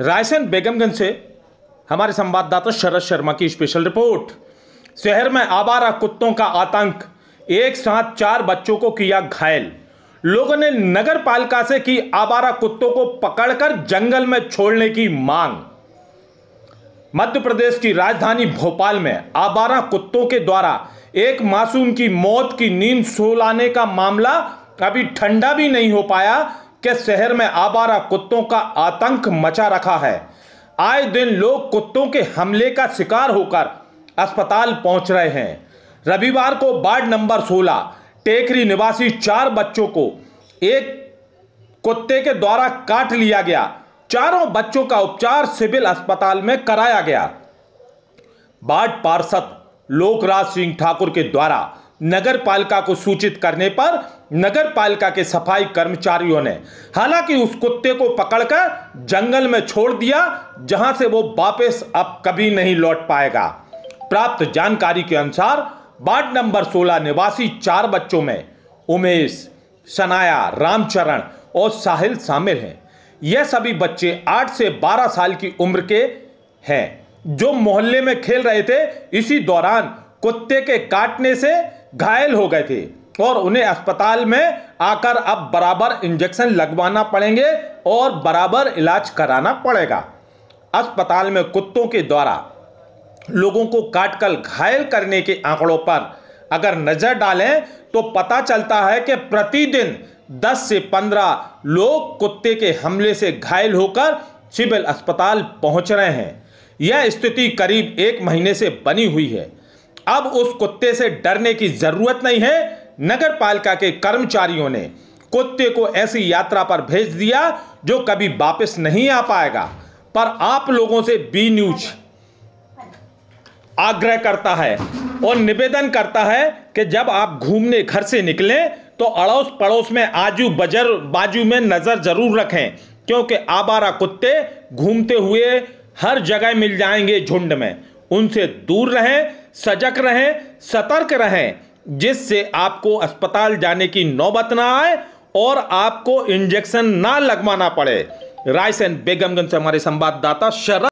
रायसेन बेगमगंज से हमारे संवाददाता शरद शर्मा की स्पेशल रिपोर्ट शहर में आवारा कुत्तों का आतंक एक साथ चार बच्चों को किया घायल लोगों ने नगर पालिका से की आवारा कुत्तों को पकड़कर जंगल में छोड़ने की मांग मध्य प्रदेश की राजधानी भोपाल में आवारा कुत्तों के द्वारा एक मासूम की मौत की नींद सोलाने का मामला अभी ठंडा भी नहीं हो पाया के शहर में आबारा कुत्तों का आतंक मचा रखा है आए दिन लोग कुत्तों के हमले का शिकार होकर अस्पताल पहुंच रहे हैं रविवार को वार्ड नंबर 16 टेकरी निवासी चार बच्चों को एक कुत्ते के द्वारा काट लिया गया चारों बच्चों का उपचार सिविल अस्पताल में कराया गया वार्ड पार्षद लोकराज सिंह ठाकुर के द्वारा नगर पालिका को सूचित करने पर नगर पालिका के सफाई कर्मचारियों ने हालांकि उस कुत्ते को पकड़कर जंगल में छोड़ दिया जहां से वो वापस अब कभी नहीं लौट पाएगा प्राप्त जानकारी के अनुसार वार्ड नंबर 16 निवासी चार बच्चों में उमेश सनाया रामचरण और साहिल शामिल हैं यह सभी बच्चे 8 से 12 साल की उम्र के हैं जो मोहल्ले में खेल रहे थे इसी दौरान कुत्ते के काटने से घायल हो गए थे और उन्हें अस्पताल में आकर अब बराबर इंजेक्शन लगवाना पड़ेंगे और बराबर इलाज कराना पड़ेगा अस्पताल में कुत्तों के द्वारा लोगों को काटकर घायल करने के आंकड़ों पर अगर नज़र डालें तो पता चलता है कि प्रतिदिन 10 से 15 लोग कुत्ते के हमले से घायल होकर सिविल अस्पताल पहुंच रहे हैं यह स्थिति करीब एक महीने से बनी हुई है अब उस कुत्ते से डरने की जरूरत नहीं है नगर पालिका के कर्मचारियों ने कुत्ते को ऐसी यात्रा पर भेज दिया जो कभी वापस नहीं आ पाएगा पर आप लोगों से बी न्यूज आग्रह करता है और निवेदन करता है कि जब आप घूमने घर से निकलें तो अड़ोस पड़ोस में आजू बजर बाजू में नज़र जरूर रखें क्योंकि आबारा कुत्ते घूमते हुए हर जगह मिल जाएंगे झुंड में उनसे दूर रहें सजग रहें सतर्क रहें जिससे आपको अस्पताल जाने की नौबत ना आए और आपको इंजेक्शन ना लगवाना पड़े रायसेन बेगमगंज से हमारे संवाददाता शरद